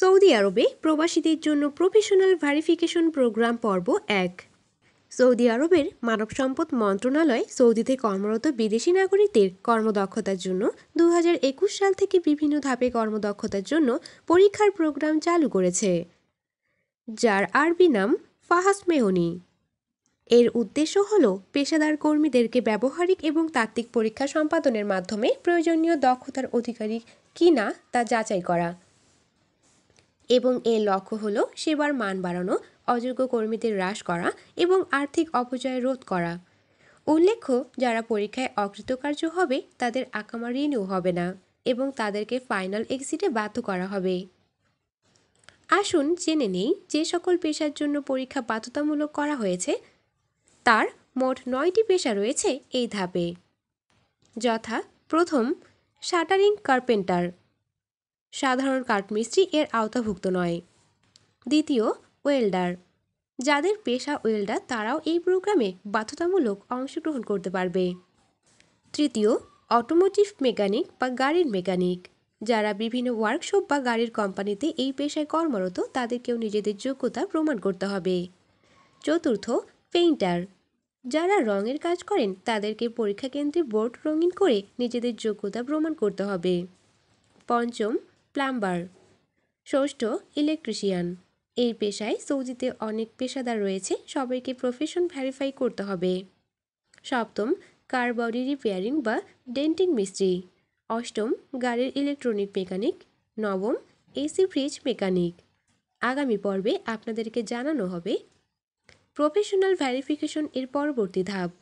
Saudi আরবে প্রবাসীদের জন্য প্রফেশনাল ভেরিফিকেশন প্রোগ্রাম পর্ব এক সৌদি আরবের মানব সম্পদ মন্ত্রণালয় সৌদিতে কর্মরত বিদেশি নাগরিকদের কর্মদক্ষতার জন্য দু সাল থেকে বিভিন্ন ধাপে কর্মদক্ষতার জন্য পরীক্ষার প্রোগ্রাম চালু করেছে যার আরবি নাম ফাহাস মেহনি এর উদ্দেশ্য হল পেশাদার কর্মীদেরকে ব্যবহারিক এবং তাত্ত্বিক পরীক্ষা সম্পাদনের মাধ্যমে প্রয়োজনীয় দক্ষতার অধিকারী কিনা তা যাচাই করা এবং এর লক্ষ্য হল সেবার মান বাড়ানো অযোগ্য কর্মীদের হ্রাস করা এবং আর্থিক অপচয় রোধ করা উল্লেখ্য যারা পরীক্ষায় অকৃতকার্য হবে তাদের আকামা ঋণও হবে না এবং তাদেরকে ফাইনাল এক্সিটে বাধ্য করা হবে আসুন জেনে নেই যে সকল পেশার জন্য পরীক্ষা বাধ্যতামূলক করা হয়েছে তার মোট নয়টি পেশা রয়েছে এই ধাপে যথা প্রথম শাটারিং কার্পেন্টার সাধারণ কাঠমিস্ত্রি এর আওতাভুক্ত নয় দ্বিতীয় ওয়েল্ডার যাদের পেশা ওয়েল্ডার তারাও এই প্রোগ্রামে বাধ্যতামূলক অংশগ্রহণ করতে পারবে তৃতীয় অটোমোটিভ মেকানিক বা গাড়ির মেকানিক যারা বিভিন্ন ওয়ার্কশপ বা গাড়ির কোম্পানিতে এই পেশায় কর্মরত তাদেরকেও নিজেদের যোগ্যতা প্রমাণ করতে হবে চতুর্থ পেইন্টার যারা রঙের কাজ করেন তাদেরকে পরীক্ষা কেন্দ্রে বোর্ড রঙিন করে নিজেদের যোগ্যতা প্রমাণ করতে হবে পঞ্চম প্লাম্বার ষষ্ঠ ইলেকট্রিশিয়ান এই পেশায় সৌদিতে অনেক পেশাদার রয়েছে সবাইকে প্রফেশন ভ্যারিফাই করতে হবে সপ্তম কার বডি রিপেয়ারিং বা ডেন্টিং মিস্ত্রি অষ্টম গাড়ির ইলেকট্রনিক মেকানিক নবম এসি ফ্রিজ মেকানিক আগামী পর্বে আপনাদেরকে জানানো হবে প্রফেশনাল ভ্যারিফিকেশন এর পরবর্তী ধাপ